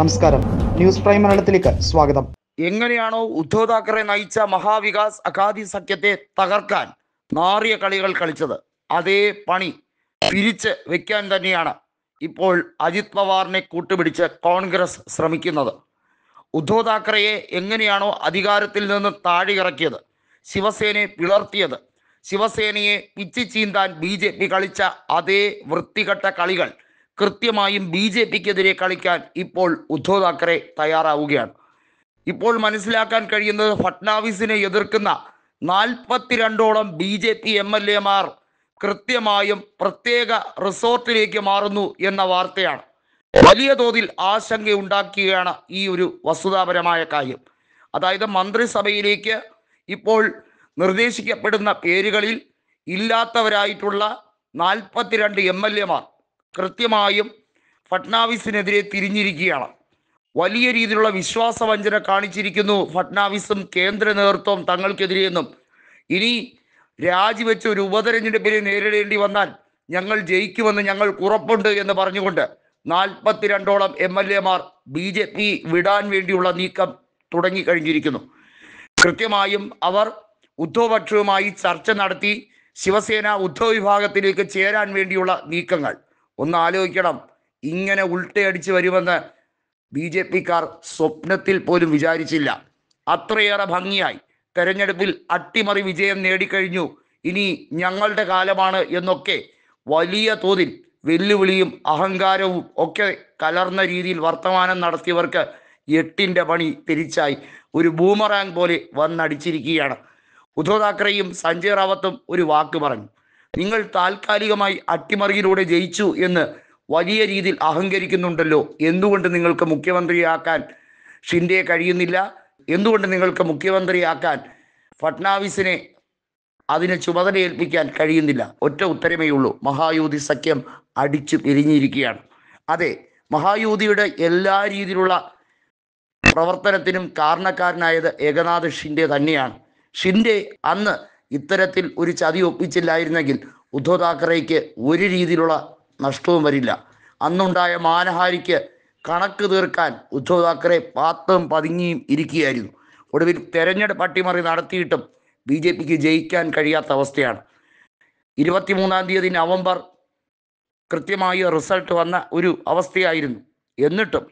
നമസ്കാരം news prime മലയാളത്തിലേക്ക് സ്വാഗതം എങ്ങനെയാണോ ഉദ്ധവ് താക്കറെ നയിച്ച മഹാവികാസ് അഗാദി സഖ്യത്തെ തകർക്കാൻ നാറിയ കളികൾ കളിച്ചത് അതേ പണി പിരിച്ച് വെക്കാൻ തന്നെയാണ് ഇപ്പോൾ അജിത് പവാറിനെ കൂട്ടുപിടിച്ച് കോൺഗ്രസ് ശ്രമിക്കുന്നത് ഉദ്ധവ് താക്കറെയെ എങ്ങനെയാണോ അധികാരത്തിൽ നിന്ന് താഴെയിറക്കിയത് ശിവസേനയെ പിളർത്തിയത് ശിവസേനയെ ചീന്താൻ ബി ജെ പി കളിച്ച അതേ വൃത്തികെട്ട കളികൾ കൃത്യമായും ബി ജെ പിക്കെതിരെ കളിക്കാൻ ഇപ്പോൾ ഉദ്ധവ് താക്കറെ തയ്യാറാവുകയാണ് ഇപ്പോൾ മനസ്സിലാക്കാൻ കഴിയുന്നത് ഫട്നാവിസിനെ എതിർക്കുന്ന നാൽപ്പത്തിരണ്ടോളം B J P M L എമാർ കൃത്യമായും പ്രത്യേക റിസോർട്ടിലേക്ക് മാറുന്നു എന്ന വാർത്തയാണ് വലിയ തോതിൽ ആശങ്ക ഉണ്ടാക്കുകയാണ് ഈ ഒരു വസ്തുതാപരമായ കാര്യം അതായത് മന്ത്രിസഭയിലേക്ക് ഇപ്പോൾ നിർദ്ദേശിക്കപ്പെടുന്ന പേരുകളിൽ ഇല്ലാത്തവരായിട്ടുള്ള നാൽപ്പത്തിരണ്ട് എം എൽ എമാർ കൃത്യമായും ഫട്നാവിസിനെതിരെ തിരിഞ്ഞിരിക്കുകയാണ് വലിയ രീതിയിലുള്ള വിശ്വാസവഞ്ചന കാണിച്ചിരിക്കുന്നു ഫട്നാവിസും കേന്ദ്ര നേതൃത്വം തങ്ങൾക്കെതിരെയെന്നും ഇനി രാജിവെച്ച് ഒരു ഉപതെരഞ്ഞെടുപ്പിനെ നേരിടേണ്ടി വന്നാൽ ഞങ്ങൾ ജയിക്കുമെന്ന് ഞങ്ങൾ ഉറപ്പുണ്ട് എന്ന് പറഞ്ഞുകൊണ്ട് നാൽപ്പത്തിരണ്ടോളം എം എൽ എമാർ ബി ജെ പി വിടാൻ വേണ്ടിയുള്ള നീക്കം തുടങ്ങിക്കഴിഞ്ഞിരിക്കുന്നു കൃത്യമായും അവർ ഉദ്ധവപക്ഷവുമായി ചർച്ച നടത്തി ശിവസേന ഉദ്ധവ വിഭാഗത്തിലേക്ക് ചേരാൻ വേണ്ടിയുള്ള നീക്കങ്ങൾ ഒന്ന് ആലോചിക്കണം ഇങ്ങനെ ഉൾട്ടയടിച്ച് വരുമെന്ന് ബി ജെ പിക്കാർ സ്വപ്നത്തിൽ പോലും വിചാരിച്ചില്ല അത്രയേറെ ഭംഗിയായി തെരഞ്ഞെടുപ്പിൽ അട്ടിമറി വിജയം നേടിക്കഴിഞ്ഞു ഇനി ഞങ്ങളുടെ കാലമാണ് എന്നൊക്കെ വലിയ തോതിൽ വെല്ലുവിളിയും അഹങ്കാരവും ഒക്കെ കലർന്ന രീതിയിൽ വർത്തമാനം നടത്തിയവർക്ക് എട്ടിൻ്റെ പണി തിരിച്ചായി ഒരു ബൂമറാങ് പോലെ വന്നടിച്ചിരിക്കുകയാണ് ഉദ്ധവ് താക്കറെയും സഞ്ജയ് റാവത്തും ഒരു വാക്ക് പറഞ്ഞു നിങ്ങൾ താൽക്കാലികമായി അട്ടിമറിയിലൂടെ ജയിച്ചു എന്ന് വലിയ രീതിയിൽ അഹങ്കരിക്കുന്നുണ്ടല്ലോ എന്തുകൊണ്ട് നിങ്ങൾക്ക് മുഖ്യമന്ത്രിയാക്കാൻ ഷിൻഡെ കഴിയുന്നില്ല എന്തുകൊണ്ട് നിങ്ങൾക്ക് മുഖ്യമന്ത്രിയാക്കാൻ ഫട്നാവിസിനെ അതിനെ ചുമതല ഏൽപ്പിക്കാൻ കഴിയുന്നില്ല ഒറ്റ ഉത്തരമേ ഉള്ളൂ മഹായൂതി സഖ്യം അടിച്ചു പിരിഞ്ഞിരിക്കുകയാണ് അതെ മഹായൂതിയുടെ എല്ലാ രീതിയിലുള്ള പ്രവർത്തനത്തിനും കാരണക്കാരനായത് ഏകനാഥ് ഷിൻഡെ തന്നെയാണ് ഷിൻഡെ അന്ന് ഇത്തരത്തിൽ ഒരു ചതി ഒപ്പിച്ചില്ലായിരുന്നെങ്കിൽ ഉദ്ധവ് താക്കറേക്ക് ഒരു രീതിയിലുള്ള നഷ്ടവും വരില്ല അന്നുണ്ടായ മാനഹാരിക്ക് കണക്ക് തീർക്കാൻ ഉദ്ധവ് താക്കറെ പാത്തും പതുങ്ങിയും ഇരിക്കുകയായിരുന്നു ഒടുവിൽ തെരഞ്ഞെടുപ്പ് അട്ടിമറി നടത്തിയിട്ടും ബി ജെ പിക്ക് ജയിക്കാൻ കഴിയാത്ത അവസ്ഥയാണ് ഇരുപത്തിമൂന്നാം തീയതി നവംബർ കൃത്യമായി റിസൾട്ട് വന്ന ഒരു അവസ്ഥയായിരുന്നു എന്നിട്ടും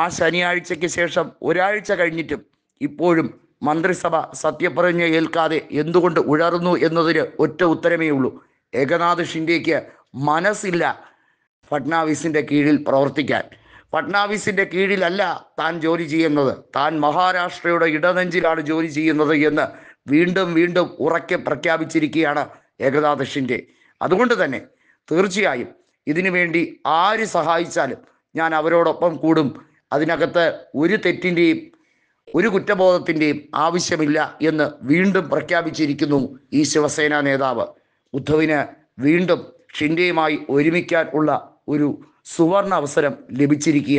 ആ ശനിയാഴ്ചയ്ക്ക് ശേഷം ഒരാഴ്ച കഴിഞ്ഞിട്ടും ഇപ്പോഴും മന്ത്രിസഭ സത്യപ്രതിജ്ഞ ഏൽക്കാതെ എന്തുകൊണ്ട് ഉഴറുന്നു എന്നതിന് ഒറ്റ ഉത്തരമേ ഉള്ളൂ ഏകനാഥ് ഷിൻഡേക്ക് മനസ്സില്ല ഫട്നാവിസിൻ്റെ കീഴിൽ പ്രവർത്തിക്കാൻ ഫട്നാവിസിൻ്റെ കീഴിലല്ല താൻ ജോലി ചെയ്യുന്നത് താൻ മഹാരാഷ്ട്രയുടെ ഇടനെഞ്ചിലാണ് ജോലി ചെയ്യുന്നത് എന്ന് വീണ്ടും വീണ്ടും ഉറക്കെ പ്രഖ്യാപിച്ചിരിക്കുകയാണ് ഏകനാഥ് അതുകൊണ്ട് തന്നെ തീർച്ചയായും ഇതിനു വേണ്ടി ആര് സഹായിച്ചാലും ഞാൻ അവരോടൊപ്പം കൂടും അതിനകത്ത് ഒരു തെറ്റിൻ്റെയും ഒരു കുറ്റബോധത്തിൻ്റെയും ആവശ്യമില്ല എന്ന് വീണ്ടും പ്രഖ്യാപിച്ചിരിക്കുന്നു ഈ ശിവസേന നേതാവ് ഉദ്ധവിന് വീണ്ടും ഷിൻഡെയുമായി ഒരുമിക്കാൻ ഉള്ള ഒരു സുവർണ അവസരം ലഭിച്ചിരിക്കുകയാണ്